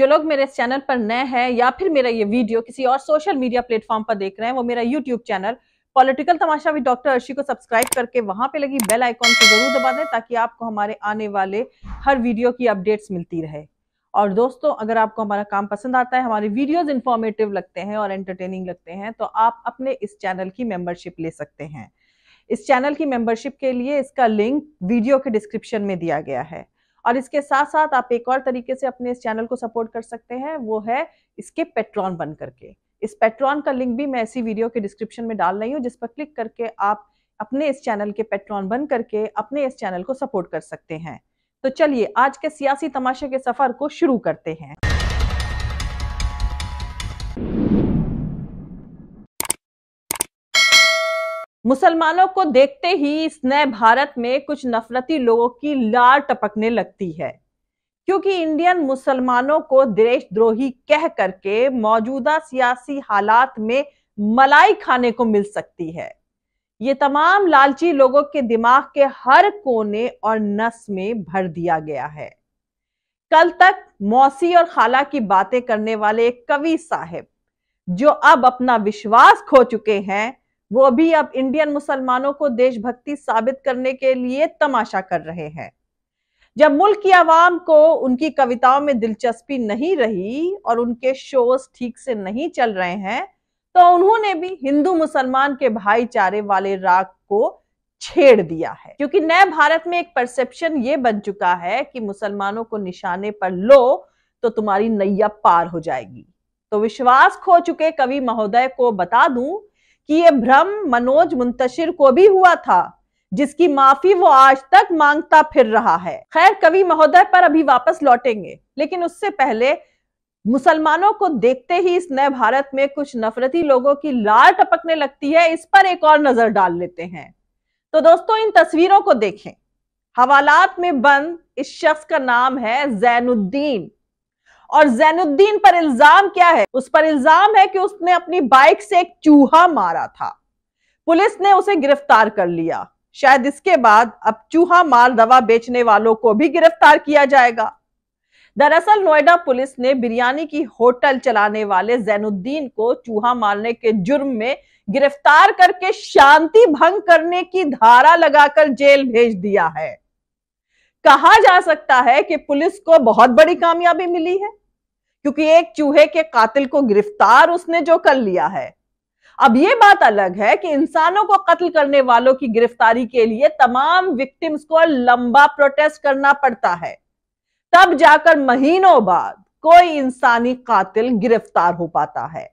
जो लोग मेरे इस चैनल पर नए हैं या फिर मेरा ये वीडियो किसी और सोशल मीडिया प्लेटफॉर्म पर देख रहे हैं वो मेरा यूट्यूब चैनल पॉलिटिकल तमाशा भी डॉक्टर अर्शी को सब्सक्राइब करके वहां पे लगी बेल आइकॉन को जरूर दबा दें ताकि आपको हमारे आने वाले हर वीडियो की अपडेट्स मिलती रहे और दोस्तों अगर आपको हमारा काम पसंद आता है हमारे वीडियोस इन्फॉर्मेटिव लगते हैं और एंटरटेनिंग लगते हैं तो आप अपने इस चैनल की मेंबरशिप ले सकते हैं इस चैनल की मेंबरशिप के लिए इसका लिंक वीडियो के डिस्क्रिप्शन में दिया गया है और इसके साथ साथ आप एक और तरीके से अपने इस चैनल को सपोर्ट कर सकते हैं वो है इसके पेट्रॉन बन करके इस पेट्रॉन का लिंक भी मैं ऐसी वीडियो के डिस्क्रिप्शन में डाल रही हूँ जिस पर क्लिक करके आप अपने इस चैनल के पेट्रॉन बन करके अपने इस चैनल को सपोर्ट कर सकते हैं तो चलिए आज के सियासी तमाशे के सफर को शुरू करते हैं मुसलमानों को देखते ही इस नए भारत में कुछ नफरती लोगों की लार टपकने लगती है क्योंकि इंडियन मुसलमानों को देशद्रोही कह करके मौजूदा सियासी हालात में मलाई खाने को मिल सकती है ये तमाम लालची लोगों के दिमाग के हर कोने और नस में भर दिया गया है कल तक मौसी और खाला की बातें करने वाले एक कवि साहब जो अब अपना विश्वास खो चुके हैं वो अभी अब इंडियन मुसलमानों को देशभक्ति साबित करने के लिए तमाशा कर रहे हैं जब मुल्क की आवाम को उनकी कविताओं में दिलचस्पी नहीं रही और उनके शोज ठीक से नहीं चल रहे हैं तो उन्होंने भी हिंदू मुसलमान के भाईचारे वाले राग को छेड़ दिया है क्योंकि नए भारत में एक परसेप्शन ये बन चुका है कि मुसलमानों को निशाने पर लो तो तुम्हारी नैया पार हो जाएगी तो विश्वास खो चुके कवि महोदय को बता दूं कि यह भ्रम मनोज मुंतशिर को भी हुआ था जिसकी माफी वो आज तक मांगता फिर रहा है खैर कवि महोदय पर अभी वापस लौटेंगे लेकिन उससे पहले मुसलमानों को देखते ही इस नए भारत में कुछ नफरती लोगों की लार टपकने लगती है इस पर एक और नजर डाल लेते हैं तो दोस्तों इन तस्वीरों को देखें हवालात में बंद इस शख्स का नाम है जैनुद्दीन और जैनुद्दीन पर इल्जाम क्या है उस पर इल्जाम है कि उसने अपनी बाइक से एक चूहा मारा था पुलिस ने उसे गिरफ्तार कर लिया शायद इसके बाद अब चूहा मार दवा बेचने वालों को भी गिरफ्तार किया जाएगा दरअसल नोएडा पुलिस ने बिरयानी की होटल चलाने वाले जैनुद्दीन को चूहा मारने के जुर्म में गिरफ्तार करके शांति भंग करने की धारा लगाकर जेल भेज दिया है कहा जा सकता है कि पुलिस को बहुत बड़ी कामयाबी मिली है क्योंकि एक चूहे के कातिल को गिरफ्तार उसने जो कर लिया है अब यह बात अलग है कि इंसानों को कत्ल करने वालों की गिरफ्तारी के लिए तमाम विक्टिम्स को लंबा प्रोटेस्ट करना पड़ता है तब जाकर महीनों बाद कोई इंसानी कातिल गिरफ्तार हो पाता है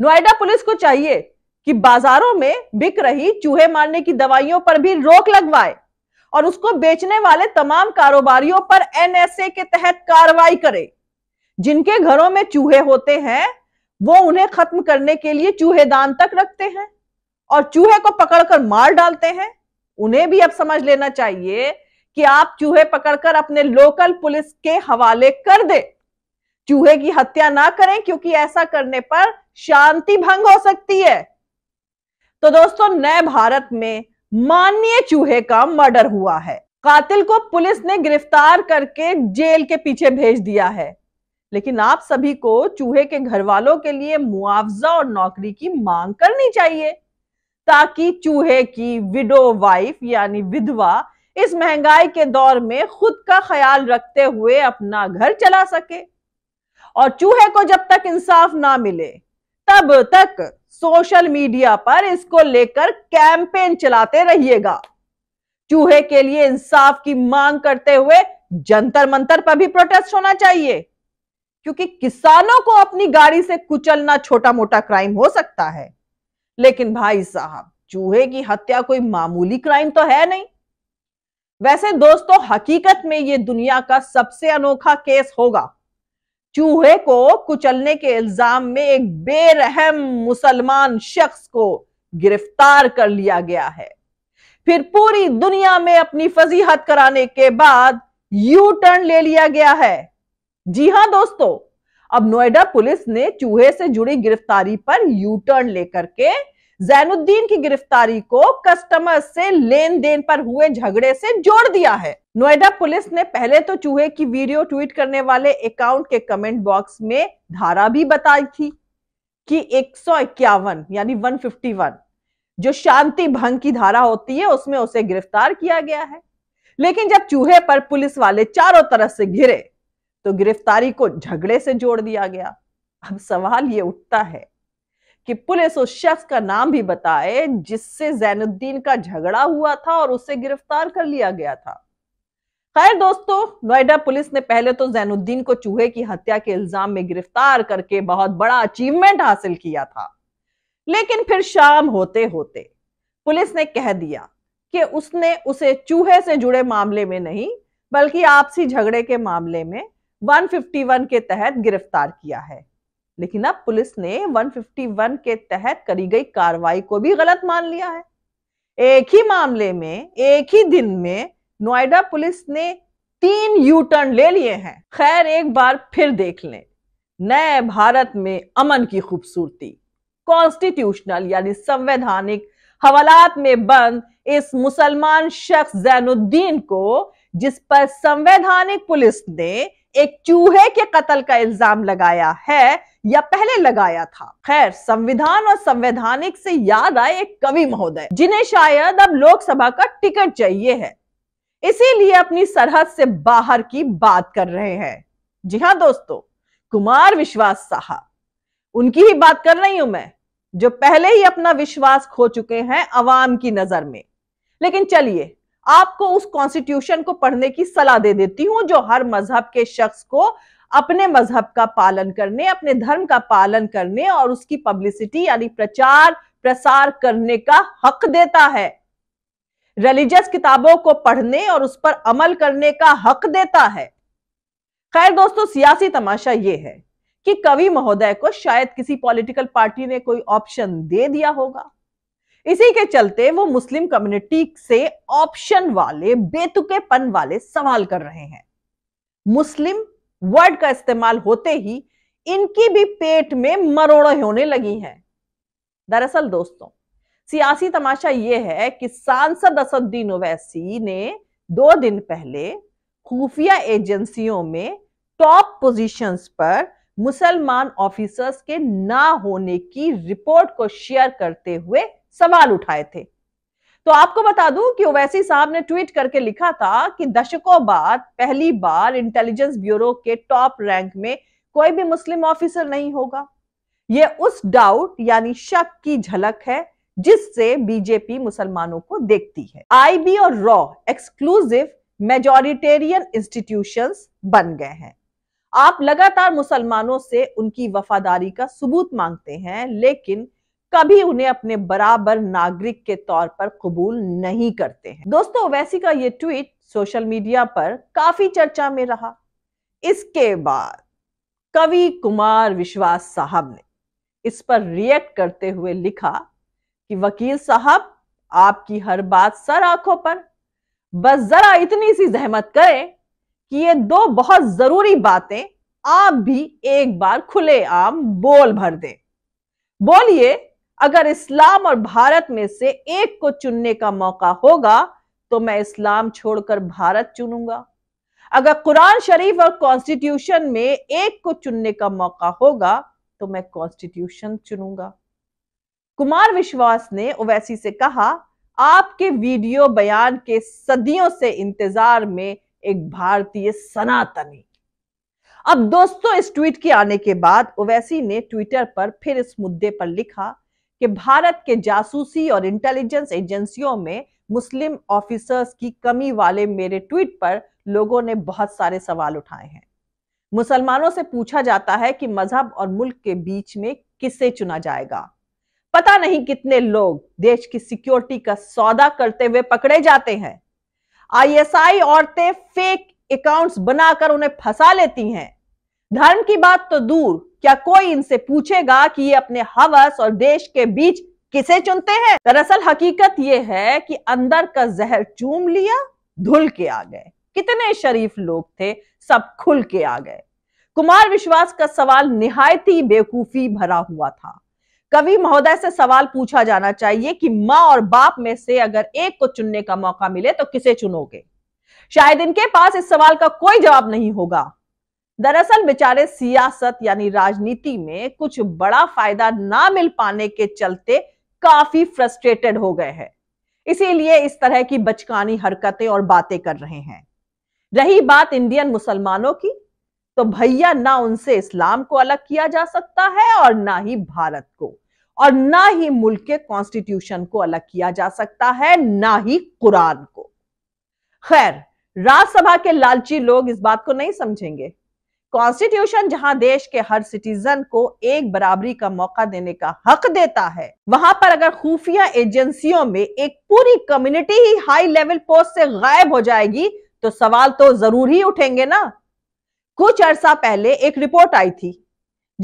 नोएडा पुलिस को चाहिए कि बाजारों में बिक रही चूहे मारने की दवाइयों पर भी रोक लगवाए और उसको बेचने वाले तमाम कारोबारियों पर एनएसए के तहत कार्रवाई करे जिनके घरों में चूहे होते हैं वो उन्हें खत्म करने के लिए चूहेदान तक रखते हैं और चूहे को पकड़कर मार डालते हैं उन्हें भी अब समझ लेना चाहिए कि आप चूहे पकड़कर अपने लोकल पुलिस के हवाले कर दे चूहे की हत्या ना करें क्योंकि ऐसा करने पर शांति भंग हो सकती है तो दोस्तों नए भारत में माननीय चूहे का मर्डर हुआ है कातिल को पुलिस ने गिरफ्तार करके जेल के पीछे भेज दिया है लेकिन आप सभी को चूहे के घर वालों के लिए मुआवजा और नौकरी की मांग करनी चाहिए ताकि चूहे की विडो वाइफ यानी विधवा इस महंगाई के दौर में खुद का ख्याल रखते हुए अपना घर चला सके और चूहे को जब तक इंसाफ ना मिले तब तक सोशल मीडिया पर इसको लेकर कैंपेन चलाते रहिएगा चूहे के लिए इंसाफ की मांग करते हुए जंतर मंतर पर भी प्रोटेस्ट होना चाहिए क्योंकि किसानों को अपनी गाड़ी से कुचलना छोटा मोटा क्राइम हो सकता है लेकिन भाई साहब चूहे की हत्या कोई मामूली क्राइम तो है नहीं वैसे दोस्तों हकीकत में ये दुनिया का सबसे अनोखा केस होगा चूहे को कुचलने के इल्जाम में एक बेरहम मुसलमान शख्स को गिरफ्तार कर लिया गया है फिर पूरी दुनिया में अपनी फजीहत कराने के बाद यू टर्न ले लिया गया है जी हाँ दोस्तों अब नोएडा पुलिस ने चूहे से जुड़ी गिरफ्तारी पर यू टर्न लेकर के जैनुद्दीन की गिरफ्तारी को कस्टमर से लेन देन पर हुए झगड़े से जोड़ दिया है नोएडा पुलिस ने पहले तो चूहे की वीडियो ट्वीट करने वाले अकाउंट के कमेंट बॉक्स में धारा भी बताई थी कि एक यानी 151 जो शांति भंग की धारा होती है उसमें उसे गिरफ्तार किया गया है लेकिन जब चूहे पर पुलिस वाले चारों तरफ से घिरे तो गिरफ्तारी को झगड़े से जोड़ दिया गया अब सवाल ये उठता है कि पुलिस उस शख्स का नाम भी बताए जिससे जैनुद्दीन का झगड़ा हुआ था और उसे गिरफ्तार कर लिया गया था खैर दोस्तों नोएडा पुलिस ने पहले तो जैनुद्दीन को चूहे की हत्या के इल्जाम में गिरफ्तार करके बहुत बड़ा अचीवमेंट हासिल किया था लेकिन फिर शाम होते होते पुलिस ने कह दिया कि उसने उसे चूहे से जुड़े मामले में नहीं बल्कि आपसी झगड़े के मामले में 151 के तहत गिरफ्तार किया है लेकिन अब पुलिस ने 151 के तहत करी गई कार्रवाई को भी गलत मान लिया है एक ही मामले में एक ही दिन में नोएडा पुलिस ने तीन यू टर्न ले लिए हैं खैर एक बार फिर देख लें नए भारत में अमन की खूबसूरती कॉन्स्टिट्यूशनल यानी संवैधानिक हवालात में बंद इस मुसलमान शख्स जैनुद्दीन को जिस पर संवैधानिक पुलिस ने एक चूहे के कत्ल का इल्जाम लगाया है या पहले लगाया था खैर संविधान और संवैधानिक से याद आए एक कवि महोदय जिन्हें शायद अब लोकसभा का टिकट चाहिए है इसीलिए अपनी सरहद से बाहर की बात कर रहे हैं जी हाँ दोस्तों कुमार विश्वास साहब उनकी ही बात कर रही हूं मैं जो पहले ही अपना विश्वास खो चुके हैं अवाम की नजर में लेकिन चलिए आपको उस कॉन्स्टिट्यूशन को पढ़ने की सलाह दे देती हूं जो हर मजहब के शख्स को अपने मजहब का पालन करने अपने धर्म का पालन करने और उसकी पब्लिसिटी यानी प्रचार प्रसार करने का हक देता है रिलीजियस किताबों को पढ़ने और उस पर अमल करने का हक देता है खैर दोस्तों सियासी तमाशा ये है कि कवि महोदय को शायद किसी पॉलिटिकल पार्टी ने कोई ऑप्शन दे दिया होगा इसी के चलते वो मुस्लिम कम्युनिटी से ऑप्शन वाले बेतुकेपन वाले सवाल कर रहे हैं मुस्लिम वर्ड का इस्तेमाल होते ही इनकी भी पेट में मरोड़ होने लगी हैं दरअसल दोस्तों सियासी तमाशा यह है कि सांसद असदुद्दीन ओवैसी ने दो दिन पहले खुफिया एजेंसियों में टॉप पोजीशंस पर मुसलमान ऑफिसर्स के ना होने की रिपोर्ट को शेयर करते हुए सवाल उठाए थे तो आपको बता दूं कि ओवैसी साहब ने ट्वीट करके लिखा था कि दशकों बाद पहली बार इंटेलिजेंस ब्यूरो के टॉप रैंक में कोई भी मुस्लिम ऑफिसर नहीं होगा यह उस डाउट यानी शक की झलक है जिससे बीजेपी मुसलमानों को देखती है आईबी और रॉ एक्सक्लूसिव मेजोरिटेरियन इंस्टीट्यूशन बन गए हैं आप लगातार मुसलमानों से उनकी वफादारी का सबूत मांगते हैं लेकिन कभी उन्हें अपने बराबर नागरिक के तौर पर कबूल नहीं करते हैं दोस्तों ओवैसी का ये ट्वीट सोशल मीडिया पर काफी चर्चा में रहा इसके बाद कवि कुमार विश्वास साहब ने इस पर रिएक्ट करते हुए लिखा कि वकील साहब आपकी हर बात सर आंखों पर बस जरा इतनी सी जहमत करें कि ये दो बहुत जरूरी बातें आप भी एक बार खुले आम बोल भर दें बोलिए अगर इस्लाम और भारत में से एक को चुनने का मौका होगा तो मैं इस्लाम छोड़कर भारत चुनूंगा अगर कुरान शरीफ और कॉन्स्टिट्यूशन में एक को चुनने का मौका होगा तो मैं कॉन्स्टिट्यूशन चुनूंगा कुमार विश्वास ने ओवैसी से कहा आपके वीडियो बयान के सदियों से इंतजार में एक भारतीय सनातनी अब दोस्तों इस ट्वीट के आने के बाद ओवैसी ने ट्विटर पर फिर इस मुद्दे पर लिखा कि भारत के जासूसी और इंटेलिजेंस एजेंसियों में मुस्लिम ऑफिसर्स की कमी वाले मेरे ट्वीट पर लोगों ने बहुत सारे सवाल उठाए हैं मुसलमानों से पूछा जाता है कि मजहब और मुल्क के बीच में किसे चुना जाएगा पता नहीं कितने लोग देश की सिक्योरिटी का सौदा करते हुए पकड़े जाते हैं आईएसआई औरतें फेक अकाउंट्स बनाकर उन्हें फंसा लेती हैं धर्म की बात तो दूर क्या कोई इनसे पूछेगा कि ये अपने हवस और देश के बीच किसे चुनते हैं दरअसल हकीकत यह है कि अंदर का जहर चूम लिया धुल के आ गए कितने शरीफ लोग थे सब खुल के आ गए कुमार विश्वास का सवाल निहायत ही बेवकूफी भरा हुआ था कवि महोदय से सवाल पूछा जाना चाहिए कि माँ और बाप में से अगर एक को चुनने का मौका मिले तो किसे चुनोगे शायद इनके पास इस सवाल का कोई जवाब नहीं होगा दरअसल बेचारे सियासत यानी राजनीति में कुछ बड़ा फायदा ना मिल पाने के चलते काफी फ्रस्ट्रेटेड हो गए हैं इसीलिए इस तरह की बचकानी हरकतें और बातें कर रहे हैं रही बात इंडियन मुसलमानों की तो भैया ना उनसे इस्लाम को अलग किया जा सकता है और ना ही भारत को और ना ही मुल्क के कॉन्स्टिट्यूशन को अलग किया जा सकता है ना ही कुरान को खैर राज्यसभा के लालची लोग इस बात को नहीं समझेंगे कॉन्स्टिट्यूशन जहां देश के हर सिटीजन को एक बराबरी का मौका देने का हक देता है वहां पर अगर खुफिया एजेंसियों में एक पूरी कम्युनिटी ही हाई लेवल पोस्ट से गायब हो जाएगी तो सवाल तो जरूर ही उठेंगे ना कुछ अरसा पहले एक रिपोर्ट आई थी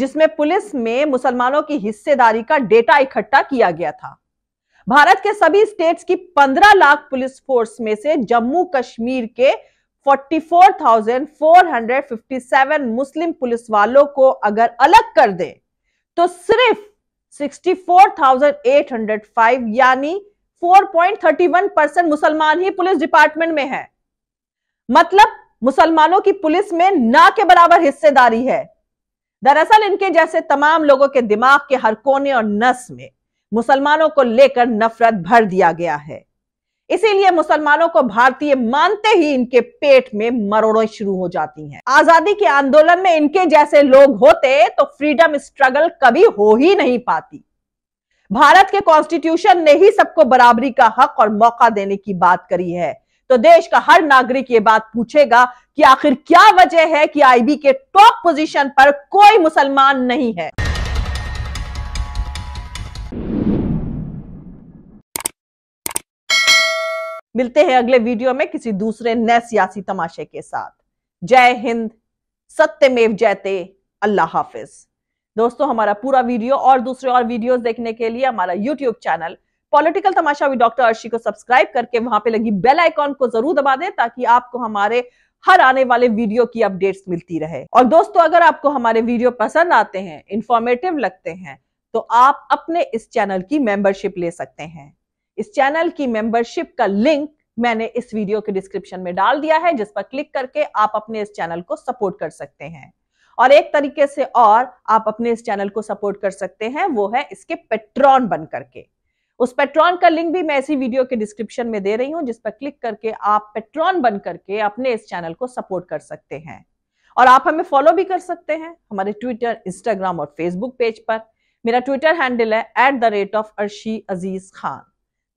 जिसमें पुलिस में मुसलमानों की हिस्सेदारी का डेटा इकट्ठा किया गया था भारत के सभी स्टेट्स की 15 लाख पुलिस फोर्स में से जम्मू कश्मीर के 44,457 मुस्लिम पुलिस वालों को अगर अलग कर दें तो सिर्फ 64,805 यानी 4.31 परसेंट मुसलमान ही पुलिस डिपार्टमेंट में है मतलब मुसलमानों की पुलिस में ना के बराबर हिस्सेदारी है दरअसल इनके जैसे तमाम लोगों के दिमाग के हर कोने और नस में मुसलमानों को लेकर नफरत भर दिया गया है इसीलिए मुसलमानों को भारतीय मानते ही इनके पेट में मरोड़ें शुरू हो जाती हैं। आजादी के आंदोलन में इनके जैसे लोग होते तो फ्रीडम स्ट्रगल कभी हो ही नहीं पाती भारत के कॉन्स्टिट्यूशन ने ही सबको बराबरी का हक और मौका देने की बात करी है तो देश का हर नागरिक ये बात पूछेगा कि आखिर क्या वजह है कि आईबी के टॉप पोजीशन पर कोई मुसलमान नहीं है मिलते हैं अगले वीडियो में किसी दूसरे नए सियासी तमाशे के साथ जय हिंद सत्यमेव जयते अल्लाह हाफिज दोस्तों हमारा पूरा वीडियो और दूसरे और वीडियोस देखने के लिए हमारा YouTube channel political Tamasha with doctor Arshi को सब्सक्राइब करके वहां पे लगी बेल आइकॉन को जरूर दबा दें ताकि आपको हमारे हर आने वाले वीडियो की अपडेट्स मिलती रहे और दोस्तों अगर आपको हमारे वीडियो पसंद आते हैं इंफॉर्मेटिव लगते हैं तो आप अपने इस चैनल की मेंबरशिप ले सकते हैं इस चैनल की मेंबरशिप का लिंक मैंने इस वीडियो के डिस्क्रिप्शन में डाल दिया है जिस पर क्लिक करके आप अपने इस चैनल को सपोर्ट कर सकते हैं और एक तरीके से और आप अपने इस चैनल को सपोर्ट कर सकते हैं वो है इसके पेट्रॉन बन करके उस पेट्रॉन का लिंक भी मैं इसी वीडियो के डिस्क्रिप्शन में दे रही हूं जिस पर क्लिक करके आप पेट्रॉन बन करके अपने इस चैनल को सपोर्ट कर सकते हैं और आप हमें फॉलो भी कर सकते हैं हमारे ट्विटर इंस्टाग्राम और फेसबुक पेज पर मेरा ट्विटर हैंडल है at the rate of Arshi Aziz Khan